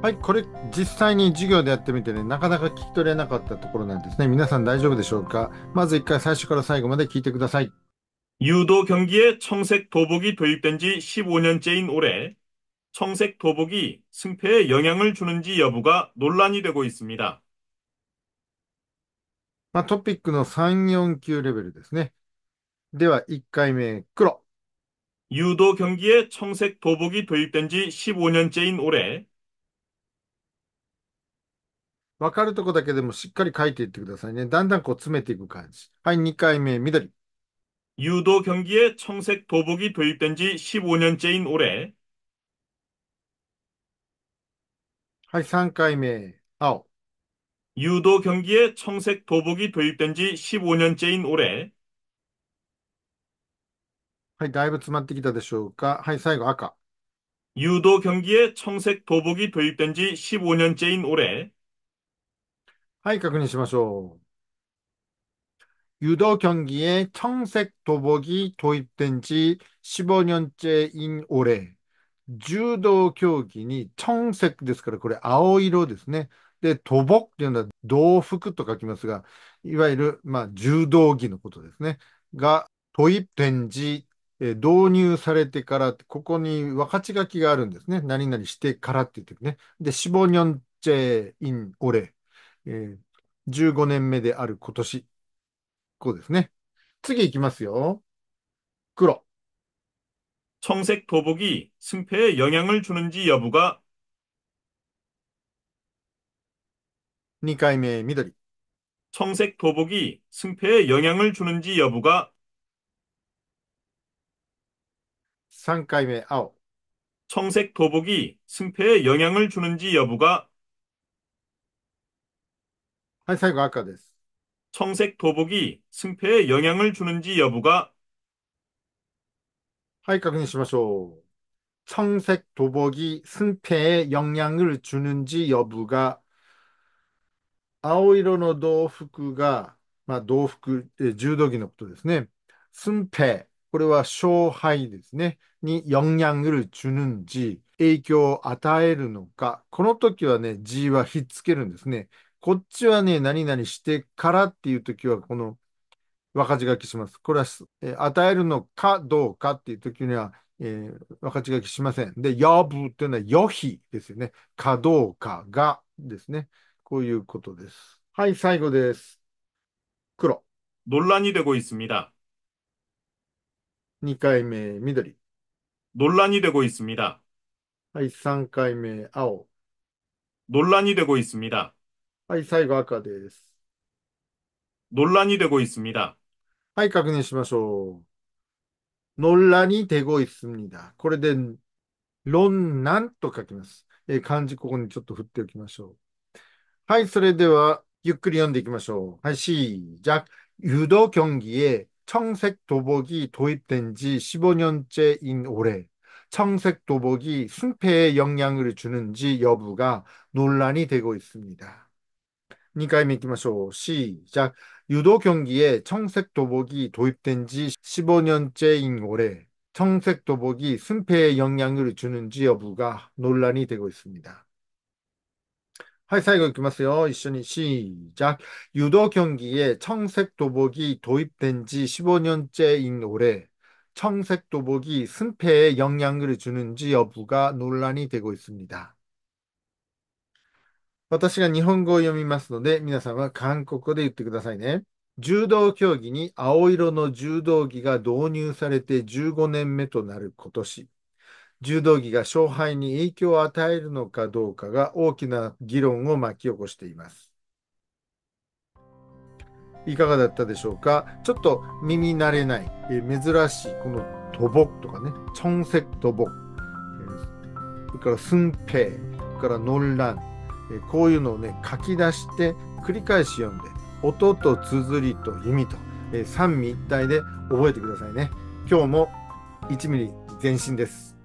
はい、これ実際に授業でやってみてね、なかなか聞き取れなかったところなんですね。皆さん大丈夫でしょうかまず一回最初から最後まで聞いてください。유도경기에청색도복이도입된지15년째인올해청색도복이승패에영향을주는지여부가논란이되고있습니다まあ、トピックの3、4級レベルですね。では、1回目、黒。유도경기에청색도복이도입된지15년째인올해わかるとこだけでもしっかり書いていってくださいね。だんだんこう詰めていく感じ。はい、2回目、緑。유도경기에청색도복이도입된지15년째인올해はい、3回目、青。유도경기에청색도복이도입된지15년째인올해はい、だいぶ詰まってきたでしょうか。はい、最後、赤。유도경기에청색도복이도입된지15년째인올해はい、確認しましょう유도경기에청색도복이도입된지15년째인올해柔道競技に청색ですから、これ青色ですね。で、土木っていうのは道服と書きますが、いわゆる、まあ、柔道着のことですね。が、トイテンジ、え導入されてから、ここに分かち書きがあるんですね。何々してからって言ってね。で、シボニョンチェインオレ。 えー、15年目である今年。こうですね。次いきますよ。黒。청색도복이승패에영향을주는지여부가2回目緑。 예, 청색 도복이 승패에 영향을 주는지 여부가 3回目青. 청색 도복이 승패에 영향을 주는지 여부가 はい、最後赤です。청색도복이승패에영향을주는지여부가はい、確認しましょう。청색도복이승패에영향을주는지여부が青色の道服が、まあ、道服、え柔道着のことですね。寸平、これは勝敗ですね。に、영향을주는 지、 影響を与えるのか。この時はね、G はひっつけるんですね。こっちはね、何々してからっていう時は、この分かち書きします。これは、え与えるのかどうかっていう時には、えー、分かち書きしません。で、やぶっていうのは、よひですよね。かどうかがですね。こういうことです。はい、最後です。黒。논란이되고있습니 다。 2回目、緑。논란이되고있습니 다。 はい、3回目、青。논란이되고있습니 다。 はい、最後赤です。논란이 되고 있습니다. はい、確認しましょう。논란이되고있습니 다。 これで、論難と書きます。えー、漢字ここにちょっと振っておきましょう。はい、それでは、ゆっくり読んでいきましょう。はい、시작 유도 경기에 청색 도복이 도입된 지 15년째인 올해 청색 도복이 승패에 영향을 주는지 여부가 논란이 되고 있습니다. 2回目行きましょう。시작 유도 경기에 청색 도복이 도입된 지 15년째인 올해 청색 도복이 승패에 영향을 주는지 여부가 논란이 되고 있습니다. はい、最後いきますよ。一緒に、시작 유도 경기에 청색 도복이 도입된 지 15년째인 올해 청색 도복이 승패에 영향을 주는지 여부가 논란이 되고 있습니다. 私が日本語を読みますので、皆さんは韓国語で言ってくださいね。柔道競技に青色の柔道着が導入されて15年目となる今年。柔道着が勝敗に影響を与えるのかどうかが大きな議論を巻き起こしています。いかがだったでしょうかちょっと耳慣れない、え珍しい、この土木とかね、チョンセク土木、それから寸平、それからノンラン、こういうのをね書き出して繰り返し読んで音と綴りと弓と三位一体で覚えてくださいね。今日も1ミリ前進です。